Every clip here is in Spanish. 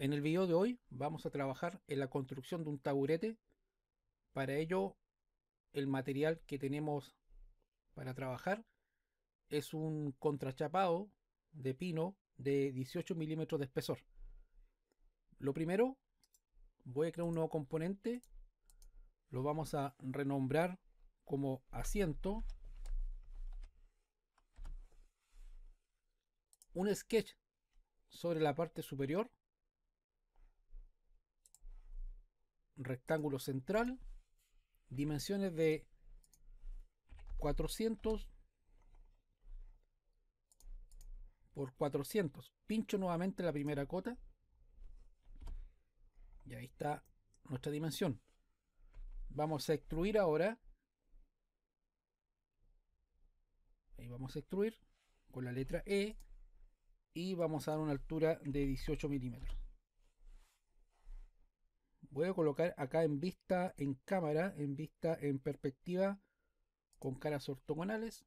En el video de hoy vamos a trabajar en la construcción de un taburete. Para ello, el material que tenemos para trabajar es un contrachapado de pino de 18 milímetros de espesor. Lo primero, voy a crear un nuevo componente. Lo vamos a renombrar como asiento. Un sketch sobre la parte superior rectángulo central, dimensiones de 400 por 400. Pincho nuevamente la primera cota. Y ahí está nuestra dimensión. Vamos a extruir ahora. Ahí vamos a extruir con la letra E. Y vamos a dar una altura de 18 milímetros voy a colocar acá en vista en cámara, en vista en perspectiva con caras ortogonales.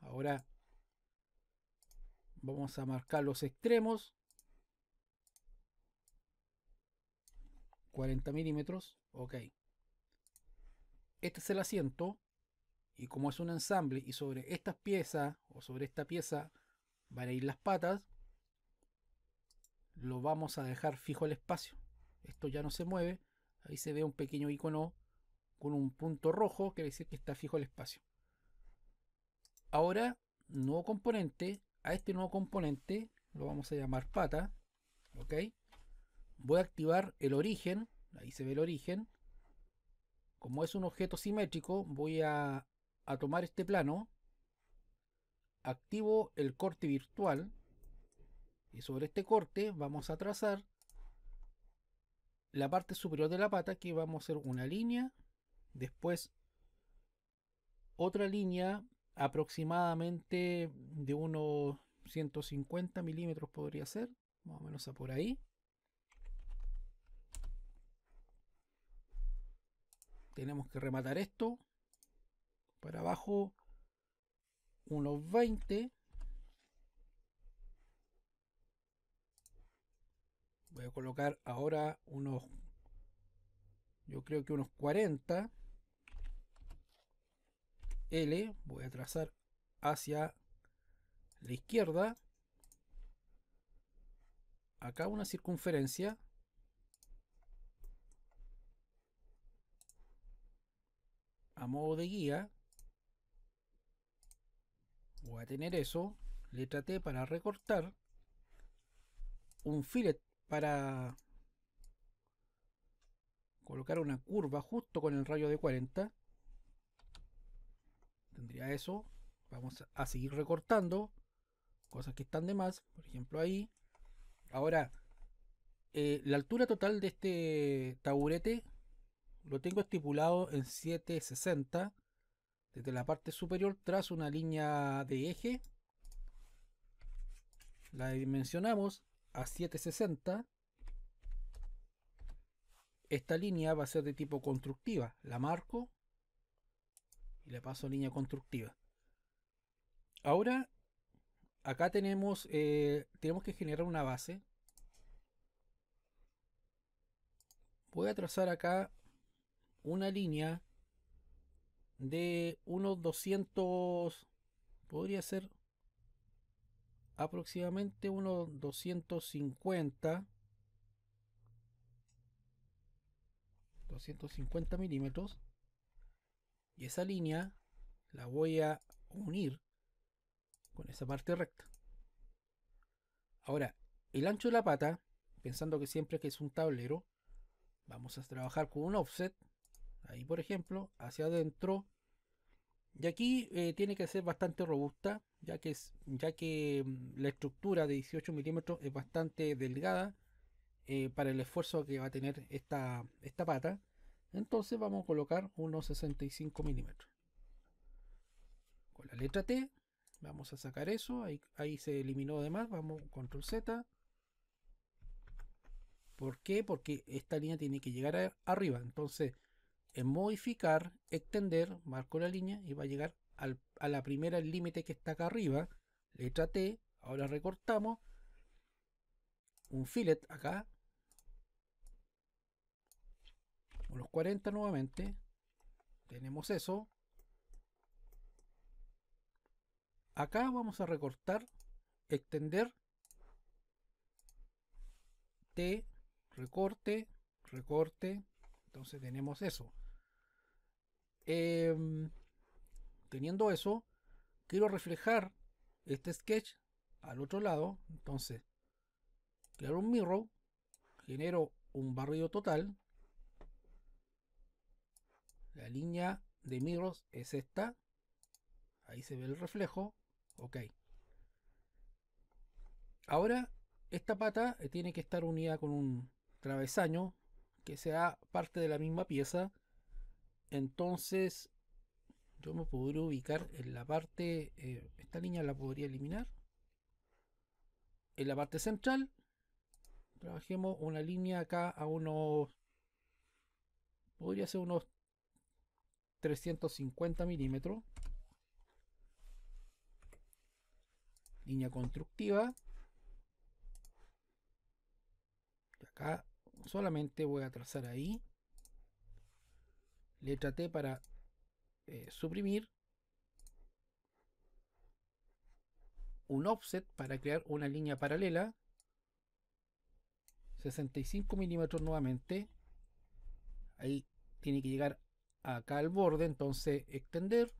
Ahora vamos a marcar los extremos. 40 milímetros, ok. Este es el asiento y como es un ensamble y sobre estas piezas o sobre esta pieza van a ir las patas, lo vamos a dejar fijo el espacio esto ya no se mueve, ahí se ve un pequeño icono con un punto rojo, que decir que está fijo el espacio. Ahora, nuevo componente, a este nuevo componente lo vamos a llamar pata, ¿ok? Voy a activar el origen, ahí se ve el origen. Como es un objeto simétrico, voy a, a tomar este plano, activo el corte virtual y sobre este corte vamos a trazar la parte superior de la pata que vamos a hacer una línea, después otra línea aproximadamente de unos 150 milímetros podría ser, más o menos a por ahí. Tenemos que rematar esto para abajo unos 20 voy a colocar ahora unos yo creo que unos 40 L voy a trazar hacia la izquierda acá una circunferencia a modo de guía voy a tener eso letra T para recortar un fillet para colocar una curva justo con el rayo de 40 tendría eso vamos a seguir recortando cosas que están de más por ejemplo ahí ahora eh, la altura total de este taburete lo tengo estipulado en 760 desde la parte superior tras una línea de eje la dimensionamos a 760, esta línea va a ser de tipo constructiva. La marco y le paso línea constructiva. Ahora, acá tenemos, eh, tenemos que generar una base. Voy a trazar acá una línea de unos 200, podría ser aproximadamente unos 250 250 milímetros y esa línea la voy a unir con esa parte recta ahora el ancho de la pata pensando que siempre que es un tablero vamos a trabajar con un offset ahí por ejemplo hacia adentro y aquí eh, tiene que ser bastante robusta, ya que, es, ya que mm, la estructura de 18 milímetros es bastante delgada eh, para el esfuerzo que va a tener esta, esta pata. Entonces vamos a colocar unos 65 milímetros. Con la letra T vamos a sacar eso, ahí, ahí se eliminó además, vamos control Z. ¿Por qué? Porque esta línea tiene que llegar arriba, entonces en modificar, extender, marco la línea y va a llegar a la primera límite que está acá arriba, letra T, ahora recortamos un fillet acá, unos 40 nuevamente, tenemos eso, acá vamos a recortar, extender, T, recorte, recorte, entonces tenemos eso. Em, teniendo eso, quiero reflejar este sketch al otro lado. Entonces, crear un mirror, genero un barrido total. La línea de mirrors es esta. Ahí se ve el reflejo. Ok. Ahora, esta pata eh, tiene que estar unida con un travesaño que sea parte de la misma pieza entonces, yo me podría ubicar en la parte, eh, esta línea la podría eliminar. En la parte central, trabajemos una línea acá a unos, podría ser unos 350 milímetros. Línea constructiva. acá solamente voy a trazar ahí letra T para eh, suprimir, un offset para crear una línea paralela, 65 milímetros nuevamente, ahí tiene que llegar acá al borde, entonces extender,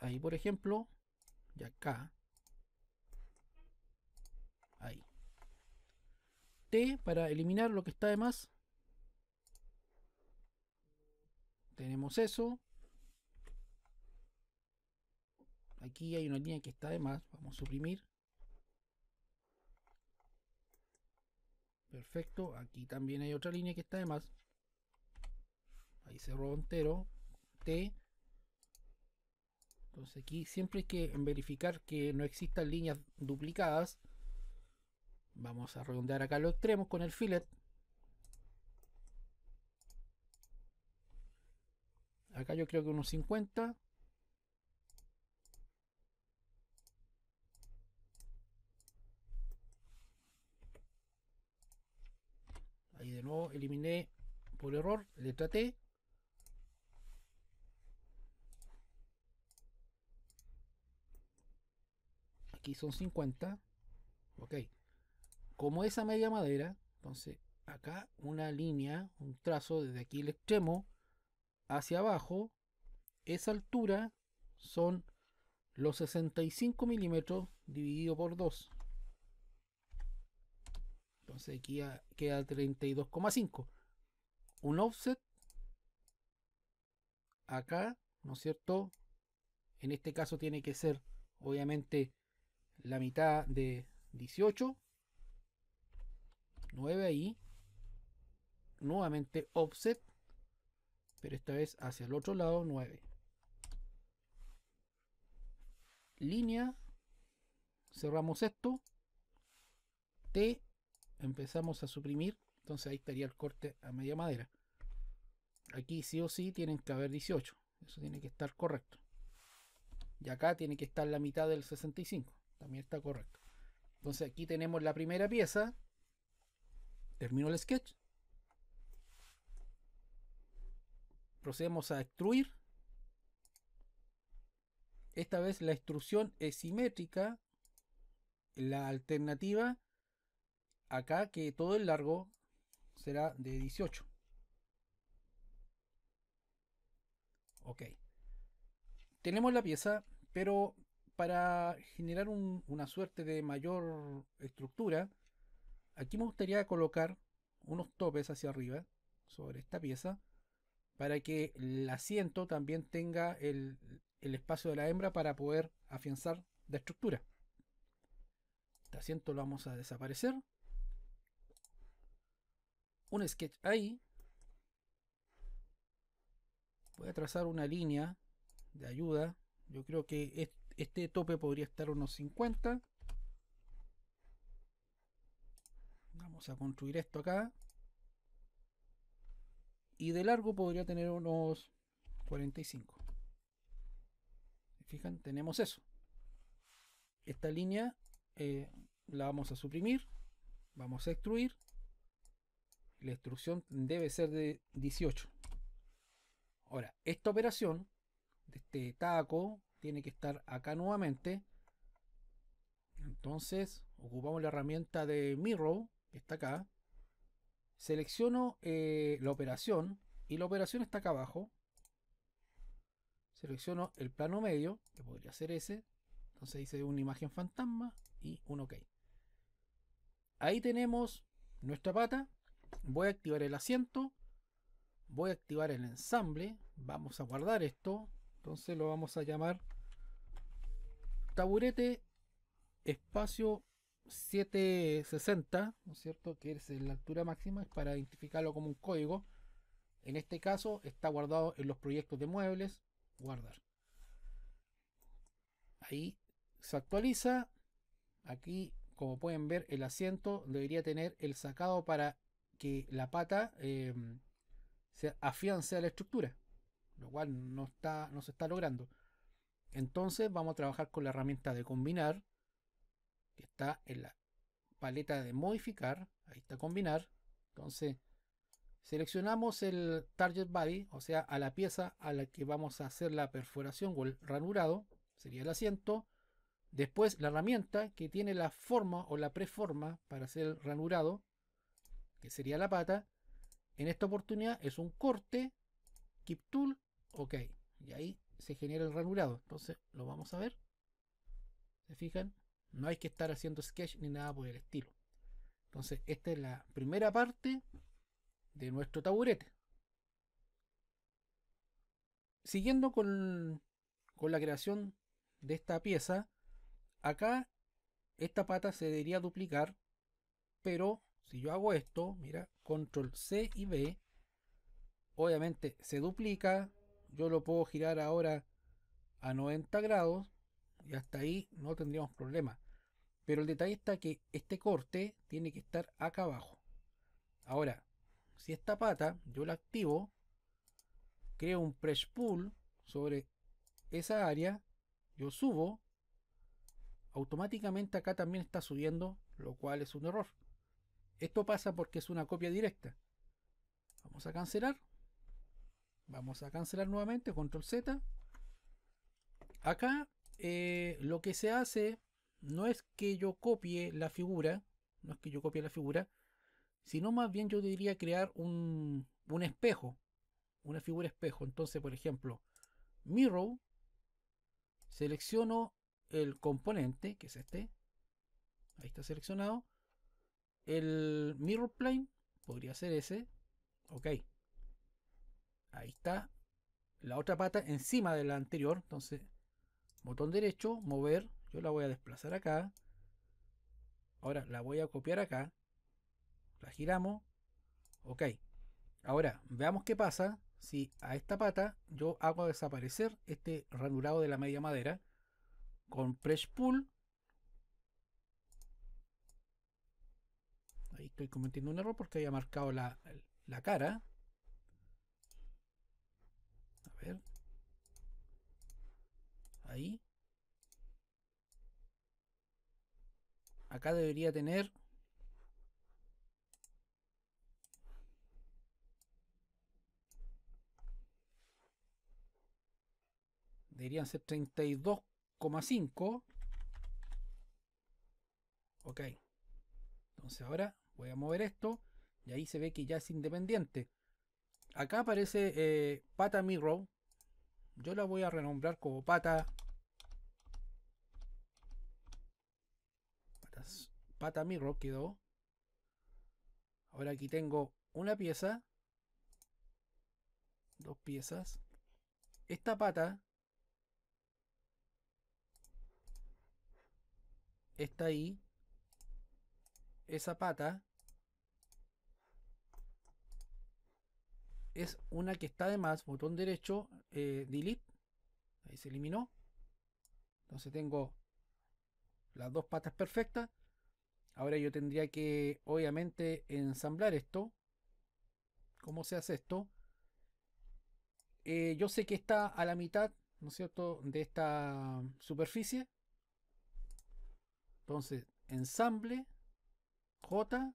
ahí por ejemplo, y acá, ahí, T para eliminar lo que está de más, Tenemos eso. Aquí hay una línea que está de más. Vamos a suprimir. Perfecto. Aquí también hay otra línea que está de más. Ahí cerró entero. T. Entonces aquí siempre hay que verificar que no existan líneas duplicadas. Vamos a redondear acá los extremos con el fillet. acá yo creo que unos 50 ahí de nuevo eliminé por error letra T aquí son 50 ok como esa media madera entonces acá una línea un trazo desde aquí el extremo hacia abajo, esa altura son los 65 milímetros dividido por 2. Entonces aquí queda 32,5. Un offset acá, ¿no es cierto? En este caso tiene que ser, obviamente, la mitad de 18. 9 ahí. Nuevamente offset pero esta vez hacia el otro lado 9 línea cerramos esto T empezamos a suprimir entonces ahí estaría el corte a media madera aquí sí o sí tienen que haber 18 eso tiene que estar correcto y acá tiene que estar la mitad del 65 también está correcto entonces aquí tenemos la primera pieza termino el sketch procedemos a extruir. Esta vez la extrusión es simétrica. La alternativa acá que todo el largo será de 18. Ok. Tenemos la pieza, pero para generar una suerte de mayor estructura, aquí me gustaría colocar unos topes hacia arriba sobre esta pieza para que el asiento también tenga el, espacio de la hembra para poder afianzar la estructura. Este asiento lo vamos a desaparecer. Un sketch ahí. Voy a trazar una línea de ayuda. Yo creo que este tope podría estar unos 50. Vamos a construir esto acá. Y de largo podría tener unos 45. Fijan, tenemos eso. Esta línea eh, la vamos a suprimir. Vamos a extruir. La extrusión debe ser de 18. Ahora, esta operación de este taco tiene que estar acá nuevamente. Entonces, ocupamos la herramienta de Mirror, que está acá. Selecciono eh, la operación y la operación está acá abajo. Selecciono el plano medio, que podría ser ese. Entonces dice una imagen fantasma y un OK. Ahí tenemos nuestra pata. Voy a activar el asiento. Voy a activar el ensamble. Vamos a guardar esto. Entonces lo vamos a llamar taburete espacio 760, ¿no es cierto? Que es la altura máxima, es para identificarlo como un código. En este caso está guardado en los proyectos de muebles, guardar. Ahí se actualiza. Aquí, como pueden ver, el asiento debería tener el sacado para que la pata em, se afiance a la estructura, lo cual no, está, no se está logrando. Entonces vamos a trabajar con la herramienta de combinar que está en la paleta de modificar, ahí está combinar, entonces seleccionamos el target body, o sea a la pieza a la que vamos a hacer la perforación o el ranurado, sería el asiento, después la herramienta que tiene la forma o la preforma para hacer el ranurado, que sería la pata, en esta oportunidad es un corte, keep tool, ok, y ahí se genera el ranurado, entonces lo vamos a ver, se fijan, no hay que estar haciendo sketch ni nada por el estilo. Entonces, esta es la primera parte de nuestro taburete. Siguiendo con, la creación de esta pieza, acá esta pata se debería duplicar, pero si yo hago esto, mira, control C y B, obviamente se duplica, yo lo puedo girar ahora a 90 grados y hasta ahí no tendríamos problema. Pero el detalle está que este corte tiene que estar acá abajo. Ahora, si esta pata yo la activo, creo un press pull sobre esa área, yo subo, automáticamente acá también está subiendo, lo cual es un error. Esto pasa porque es una copia directa. Vamos a cancelar. Vamos a cancelar nuevamente, control Z. Acá eh, lo que se hace no es que yo copie la figura, no es que yo copie la figura, sino más bien yo diría crear un, un espejo, una figura espejo. Entonces, por ejemplo, mirror, selecciono el componente, que es este, ahí está seleccionado, el mirror plane, podría ser ese, ok, ahí está la otra pata encima de la anterior, entonces botón derecho, mover, la voy a desplazar acá. Ahora la voy a copiar acá. La giramos. Ok. Ahora veamos qué pasa si a esta pata yo hago desaparecer este ranurado de la media madera con press pull. Ahí estoy cometiendo un error porque había marcado la, la cara. A ver. Ahí. acá debería tener deberían ser 32,5 ok entonces ahora voy a mover esto y ahí se ve que ya es independiente acá aparece eh, pata mirror yo la voy a renombrar como pata pata mirror quedó. Ahora aquí tengo una pieza, dos piezas. Esta pata está ahí. Esa pata es una que está de más. Botón derecho, eh, delete. Ahí se eliminó. Entonces tengo las dos patas perfectas. Ahora yo tendría que, obviamente, ensamblar esto. ¿Cómo se hace esto? Eh, yo sé que está a la mitad, ¿no es cierto?, de esta superficie. Entonces, ensamble, J,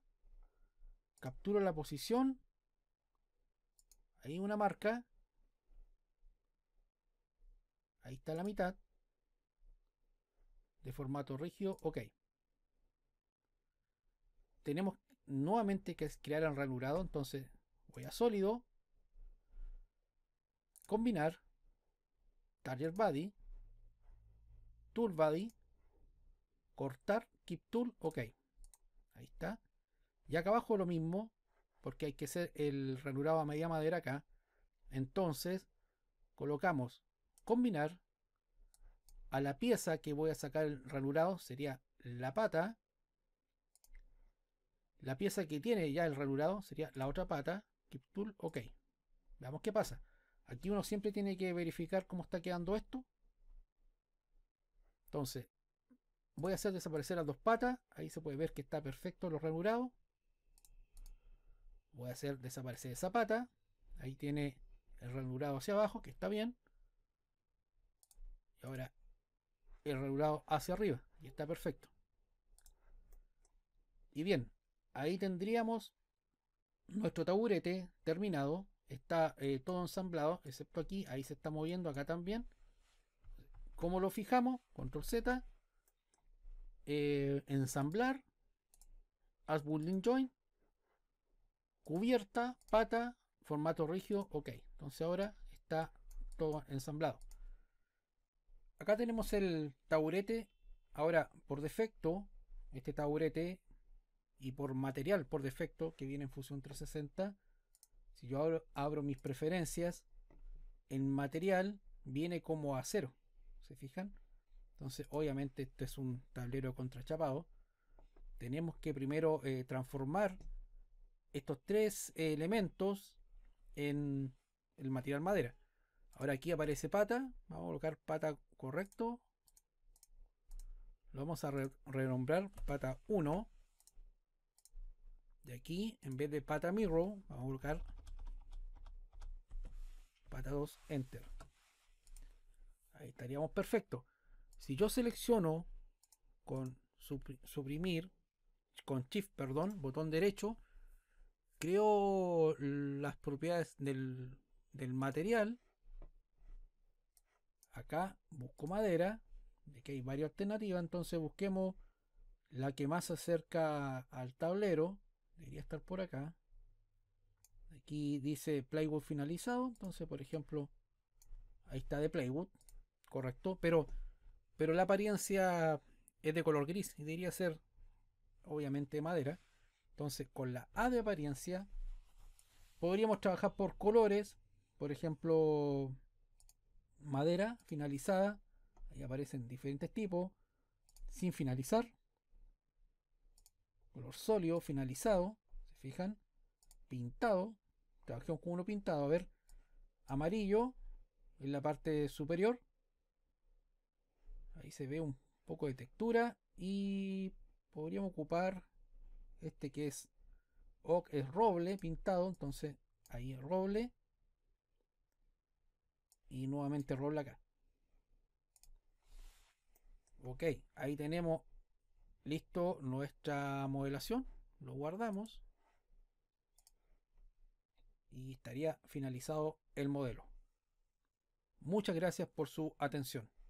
capturo la posición. Hay una marca. Ahí está la mitad. De formato rígido, ok tenemos nuevamente que crear el ranurado. Entonces voy a sólido, combinar, target body, tool body, cortar, keep tool, ok. Ahí está. Y acá abajo lo mismo, porque hay que hacer el ranurado a media madera acá. Entonces colocamos combinar a la pieza que voy a sacar el ranurado sería la pata la pieza que tiene ya el ranurado sería la otra pata. Keep tool, ok. Veamos qué pasa. Aquí uno siempre tiene que verificar cómo está quedando esto. Entonces, voy a hacer desaparecer las dos patas. Ahí se puede ver que está perfecto los ranurados. Voy a hacer desaparecer esa pata. Ahí tiene el ranurado hacia abajo, que está bien. Y ahora el ranurado hacia arriba. Y está perfecto. Y bien, ahí tendríamos nuestro taburete terminado. Está eh, todo ensamblado, excepto aquí. Ahí se está moviendo, acá también. ¿Cómo lo fijamos? Control Z. Eh, ensamblar. As Building Joint. Cubierta, pata, formato rígido, ok. Entonces ahora está todo ensamblado. Acá tenemos el taburete. Ahora, por defecto, este taburete y por material por defecto que viene en fusión 360. Si yo abro, mis preferencias, el material viene como acero. ¿Se fijan? Entonces, obviamente, esto es un tablero contrachapado. Tenemos que primero eh, transformar estos tres elementos en el material madera. Ahora aquí aparece pata. Vamos a colocar pata correcto. Lo vamos a renombrar pata 1 de aquí, en vez de pata mirror, vamos a colocar pata 2, enter. Ahí estaríamos perfecto. Si yo selecciono con suprimir, con shift, perdón, botón derecho, creo las propiedades del, del material. Acá busco madera, de que hay varias alternativas, entonces busquemos la que más se acerca al tablero Debería estar por acá. Aquí dice Playwood finalizado. Entonces, por ejemplo, ahí está de Playwood. Correcto. Pero, pero la apariencia es de color gris y debería ser, obviamente, madera. Entonces, con la A de apariencia, podríamos trabajar por colores. Por ejemplo, madera finalizada. Ahí aparecen diferentes tipos. Sin finalizar color sólido, finalizado, se fijan, pintado, trabajemos con uno pintado, a ver, amarillo en la parte superior, ahí se ve un poco de textura y podríamos ocupar este que es oak es roble pintado, entonces ahí el roble y nuevamente roble acá. Ok, ahí tenemos Listo nuestra modelación. Lo guardamos. Y estaría finalizado el modelo. Muchas gracias por su atención.